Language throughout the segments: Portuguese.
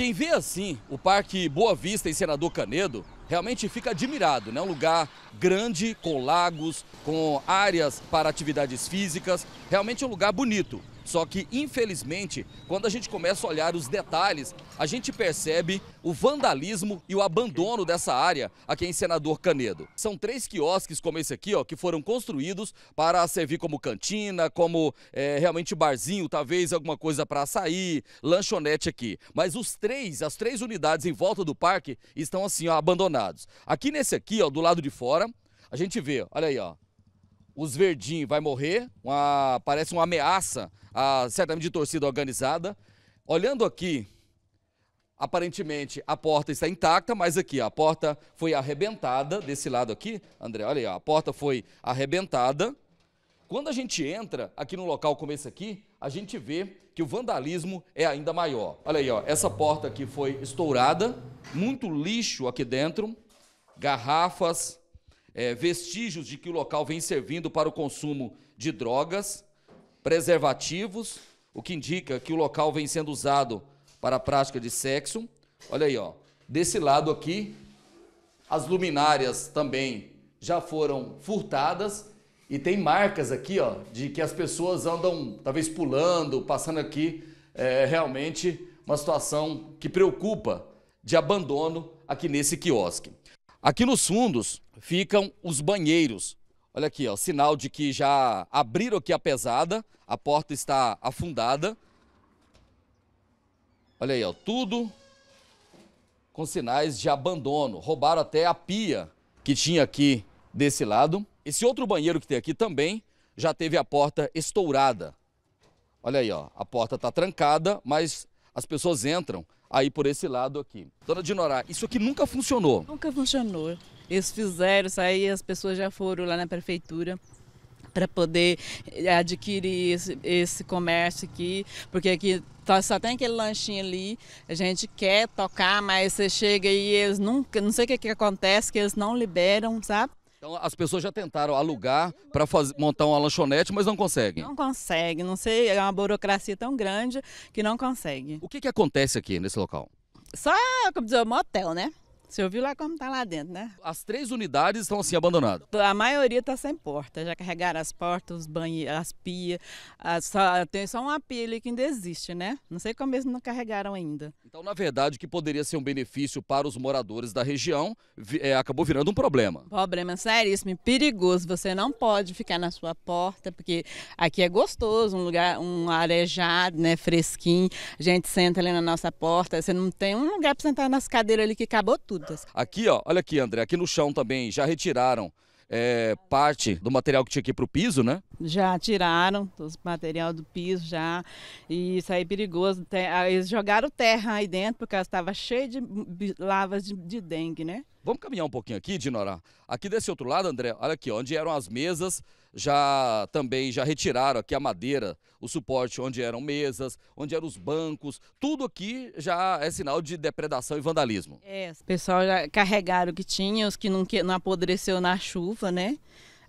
Quem vê assim o Parque Boa Vista em Senador Canedo realmente fica admirado, né? Um lugar grande, com lagos, com áreas para atividades físicas, realmente um lugar bonito. Só que, infelizmente, quando a gente começa a olhar os detalhes, a gente percebe o vandalismo e o abandono dessa área aqui em Senador Canedo. São três quiosques como esse aqui, ó, que foram construídos para servir como cantina, como é, realmente barzinho, talvez alguma coisa para açaí, lanchonete aqui. Mas os três, as três unidades em volta do parque estão assim, ó, abandonados. Aqui nesse aqui, ó, do lado de fora, a gente vê, olha aí, ó, os verdinhos vai morrer, uma, parece uma ameaça, a, ah, certamente de torcida organizada. Olhando aqui, aparentemente a porta está intacta, mas aqui a porta foi arrebentada, desse lado aqui, André, olha aí, a porta foi arrebentada. Quando a gente entra aqui no local como esse aqui, a gente vê que o vandalismo é ainda maior. Olha aí, ó, essa porta aqui foi estourada, muito lixo aqui dentro, garrafas, é, vestígios de que o local vem servindo para o consumo de drogas, preservativos, o que indica que o local vem sendo usado para a prática de sexo. Olha aí, ó. Desse lado aqui, as luminárias também já foram furtadas e tem marcas aqui, ó, de que as pessoas andam talvez pulando, passando aqui, é realmente uma situação que preocupa de abandono aqui nesse quiosque. Aqui nos fundos ficam os banheiros. Olha aqui, ó, sinal de que já abriram aqui a pesada, a porta está afundada. Olha aí, ó, tudo com sinais de abandono. Roubaram até a pia que tinha aqui desse lado. Esse outro banheiro que tem aqui também já teve a porta estourada. Olha aí, ó, a porta está trancada, mas as pessoas entram aí por esse lado aqui. Dona Dinorá, isso aqui nunca funcionou? Nunca funcionou. Eles fizeram isso aí, as pessoas já foram lá na prefeitura para poder eh, adquirir esse, esse, comércio aqui, porque aqui tá, só tem aquele lanchinho ali, a gente quer tocar, mas você chega e eles nunca, não sei o que, que acontece, que eles não liberam, sabe? Então as pessoas já tentaram alugar para montar uma lanchonete, mas não conseguem. Não consegue, não sei, é uma burocracia tão grande que não consegue. O que, que acontece aqui nesse local? Só, como dizer, motel, né? Você ouviu lá como está lá dentro, né? As três unidades estão assim abandonadas? A maioria está sem porta. Já carregaram as portas, os banheiros, as pias. As, só, tem só uma pia ali que ainda existe, né? Não sei como eles não carregaram ainda. Então, na verdade, o que poderia ser um benefício para os moradores da região, é, acabou virando um problema. Problema seríssimo e perigoso. Você não pode ficar na sua porta, porque aqui é gostoso, um lugar, um arejado, né? Fresquinho. A gente senta ali na nossa porta. Você não tem um lugar para sentar nas cadeiras ali que acabou tudo. Aqui, ó, olha aqui, André, aqui no chão também, já retiraram é, parte do material que tinha aqui para o piso, né? Já tiraram o material do piso já e isso aí é perigoso. Ah, eles jogaram terra aí dentro porque estava cheio de lavas de, de, dengue, né? Vamos caminhar um pouquinho aqui, Dinorá. Aqui desse outro lado, André, olha aqui, onde eram as mesas já também já retiraram aqui a madeira, o suporte onde eram mesas, onde eram os bancos, tudo aqui já é sinal de depredação e vandalismo. É, o pessoal já carregaram o que tinha, os que não, que não apodreceu na chuva, né?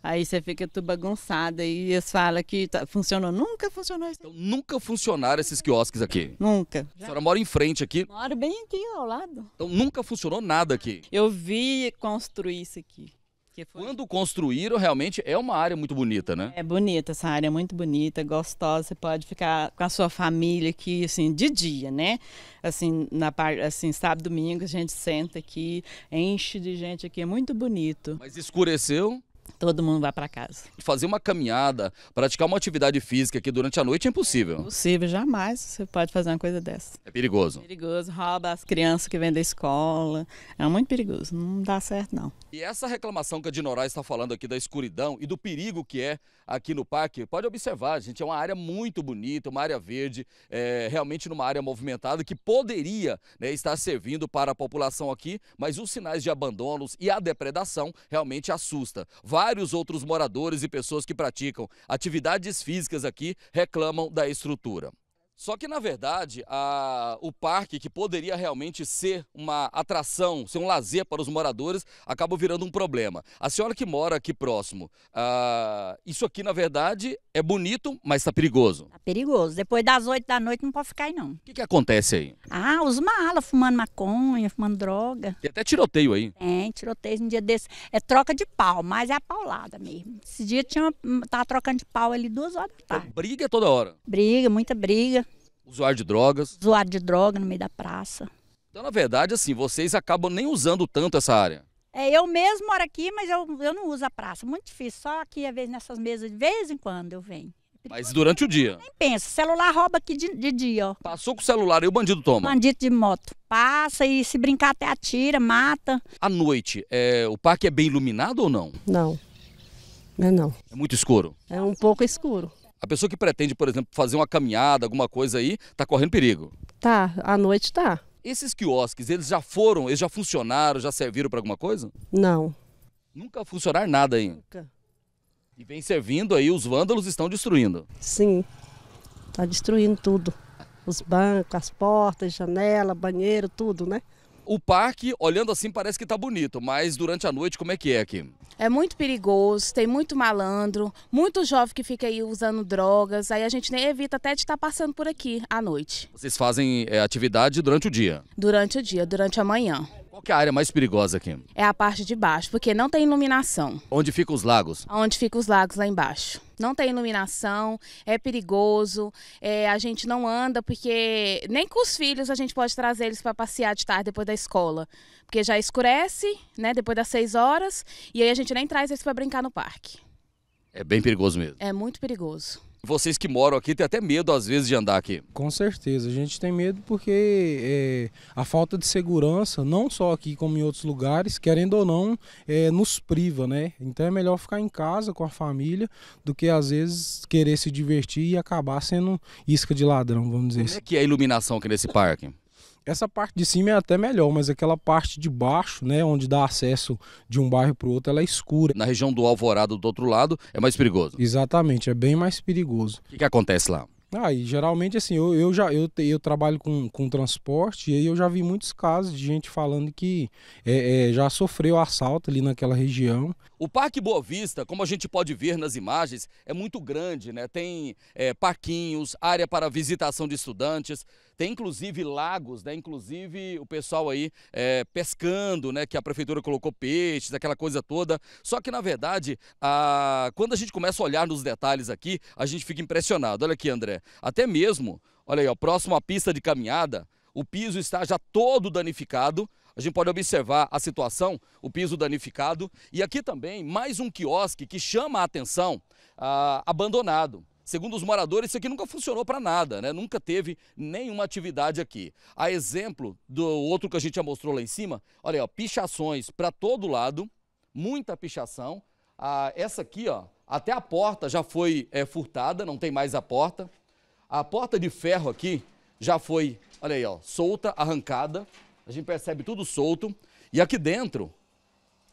Aí você fica tudo bagunçado e eles falam que tá, funcionou. Nunca funcionou isso. Então, nunca funcionaram esses quiosques aqui? Nunca. A senhora mora em frente aqui? Moro bem aqui, ao lado. Então nunca funcionou nada aqui? Eu vi construir isso aqui. Porque foi... Quando construíram, realmente é uma área muito bonita, né? É bonita, essa área é muito bonita, gostosa. Você pode ficar com a sua família aqui, assim, de dia, né? Assim, na parte, assim, sábado, domingo, a gente senta aqui, enche de gente aqui, é muito bonito. Mas escureceu? Todo mundo vai para casa. Fazer uma caminhada, praticar uma atividade física aqui durante a noite é impossível. É impossível, jamais você pode fazer uma coisa dessa. É perigoso. É perigoso, rouba as crianças que vêm da escola. É muito perigoso, não dá certo não. E essa reclamação que a Dinorá está falando aqui da escuridão e do perigo que é aqui no parque, pode observar, gente, é uma área muito bonita, uma área verde, é, realmente numa área movimentada que poderia né, estar servindo para a população aqui, mas os sinais de abandonos e a depredação realmente assusta vários outros moradores e pessoas que praticam atividades físicas aqui reclamam da estrutura. Só que, na verdade, a, o parque, que poderia realmente ser uma atração, ser um lazer para os moradores, acabou virando um problema. A senhora que mora aqui próximo, a, ah, isso aqui, na verdade, é bonito, mas está perigoso. Está perigoso. Depois das oito da noite não pode ficar aí, não. O que, que acontece aí? Ah, os malas fumando maconha, fumando droga. Tem até tiroteio aí. Tem, é, tiroteio um dia desse. É troca de pau, mas é a paulada mesmo. Esse dia tinha, hum, tava trocando de pau ali duas horas da então, tarde. Então, briga toda hora? Briga, muita briga. Usuário de drogas. Usuário de droga no meio da praça. Então, na verdade, assim, vocês acabam nem usando tanto essa área. É, eu mesmo moro aqui, mas eu, eu não uso a praça. Muito difícil. Só aqui, às vezes, nessas mesas, de vez em quando eu venho. Mas durante o dia? Nem pensa. Celular rouba aqui de, de dia, ó. Passou com o celular e o bandido toma? Bandido de moto. Passa e se brincar até atira, mata. À noite, é, o parque é bem iluminado ou não? Não. Não é não. É muito escuro? É um pouco escuro. A pessoa que pretende, por exemplo, fazer uma caminhada, alguma coisa aí, tá correndo perigo. Tá, à noite tá. Esses quiosques, eles já foram, eles já funcionaram, já serviram para alguma coisa? Não. Nunca funcionaram nada ainda? Nunca. E vem servindo aí, os vândalos estão destruindo. Sim, tá destruindo tudo. Os bancos, as portas, janela, banheiro, tudo, né? O parque, olhando assim, parece que tá bonito, mas durante a noite como é que é aqui? É muito perigoso, tem muito malandro, muito jovem que fica aí usando drogas, aí a gente nem evita até de estar tá passando por aqui à noite. Vocês fazem é, atividade durante o dia? Durante o dia, durante a manhã. Qual que é a área mais perigosa aqui? É a parte de baixo, porque não tem iluminação. Onde ficam os lagos? Onde ficam os lagos lá embaixo. Não tem iluminação, é perigoso, é, a gente não anda, porque nem com os filhos a gente pode trazer eles para passear de tarde depois da escola. Porque já escurece, né? Depois das seis horas, e aí a gente gente nem traz eles para brincar no parque. É bem perigoso mesmo. É muito perigoso. Vocês que moram aqui têm até medo às vezes de andar aqui. Com certeza, a gente tem medo porque é, a falta de segurança, não só aqui como em outros lugares, querendo ou não, é, nos priva, né? Então é melhor ficar em casa com a família do que às vezes querer se divertir e acabar sendo isca de ladrão, vamos dizer Como é assim. é que é a iluminação aqui nesse parque? Essa parte de cima é até melhor, mas aquela parte de baixo, né, onde dá acesso de um bairro para o outro, ela é escura. Na região do Alvorada do outro lado é mais perigoso. Exatamente, é bem mais perigoso. O que, que acontece lá? Ah, e geralmente assim, eu, eu já eu, eu trabalho com, com transporte e aí eu já vi muitos casos de gente falando que é, é, já sofreu assalto ali naquela região. O Parque Boa Vista, como a gente pode ver nas imagens, é muito grande, né? Tem é, parquinhos, área para visitação de estudantes, tem inclusive lagos, né? Inclusive o pessoal aí é, pescando, né? Que a prefeitura colocou peixes, aquela coisa toda. Só que na verdade, a... quando a gente começa a olhar nos detalhes aqui, a gente fica impressionado. Olha aqui, André até mesmo, olha aí, ó, próximo à pista de caminhada, o piso está já todo danificado. A gente pode observar a situação, o piso danificado. E aqui também mais um quiosque que chama a atenção, ah, abandonado. Segundo os moradores, isso aqui nunca funcionou para nada, né? Nunca teve nenhuma atividade aqui. A exemplo do outro que a gente já mostrou lá em cima, olha aí, ó, pichações para todo lado, muita pichação. Ah, essa aqui, ó, até a porta já foi é, furtada, não tem mais a porta. A porta de ferro aqui já foi, olha aí, ó, solta, arrancada. A gente percebe tudo solto. E aqui dentro,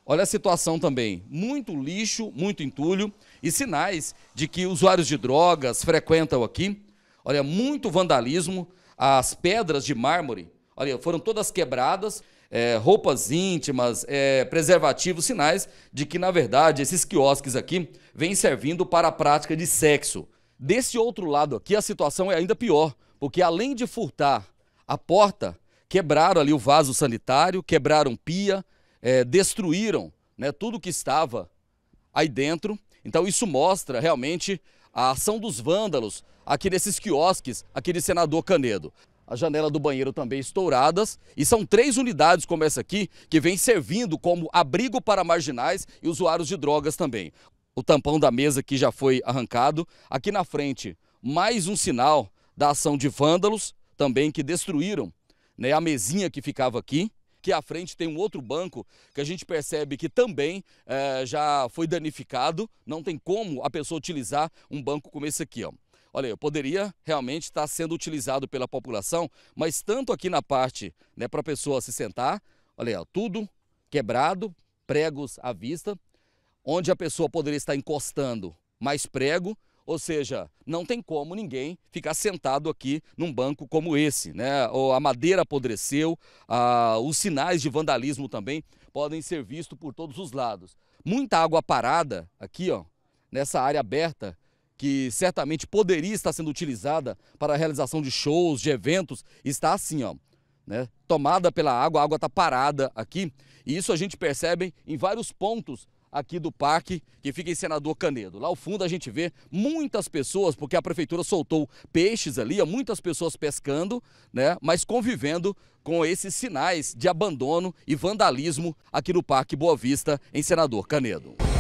olha a situação também. Muito lixo, muito entulho e sinais de que usuários de drogas frequentam aqui. Olha, muito vandalismo. As pedras de mármore, olha, foram todas quebradas. É, roupas íntimas, é, preservativos, sinais de que, na verdade, esses quiosques aqui vêm servindo para a prática de sexo. Desse outro lado aqui, a situação é ainda pior, porque além de furtar a porta, quebraram ali o vaso sanitário, quebraram pia, é, destruíram né, tudo que estava aí dentro. Então isso mostra realmente a ação dos vândalos aqui nesses quiosques, aqui de Senador Canedo. A janela do banheiro também estouradas e são três unidades como essa aqui que vem servindo como abrigo para marginais e usuários de drogas também o tampão da mesa que já foi arrancado. Aqui na frente, mais um sinal da ação de vândalos também que destruíram né, a mesinha que ficava aqui. Aqui à frente tem um outro banco que a gente percebe que também é, já foi danificado. Não tem como a pessoa utilizar um banco como esse aqui. Ó. Olha, eu poderia realmente estar sendo utilizado pela população, mas tanto aqui na parte né, para a pessoa se sentar, olha, ó, tudo quebrado, pregos à vista, onde a pessoa poderia estar encostando mais prego, ou seja, não tem como ninguém ficar sentado aqui num banco como esse, né? Ou a madeira apodreceu, a... os sinais de vandalismo também podem ser vistos por todos os lados. Muita água parada aqui, ó, nessa área aberta, que certamente poderia estar sendo utilizada para a realização de shows, de eventos, está assim, ó, né? Tomada pela água, a água está parada aqui. E isso a gente percebe em vários pontos aqui do parque, que fica em Senador Canedo. Lá ao fundo a gente vê muitas pessoas, porque a prefeitura soltou peixes ali, muitas pessoas pescando, né, mas convivendo com esses sinais de abandono e vandalismo aqui no Parque Boa Vista, em Senador Canedo.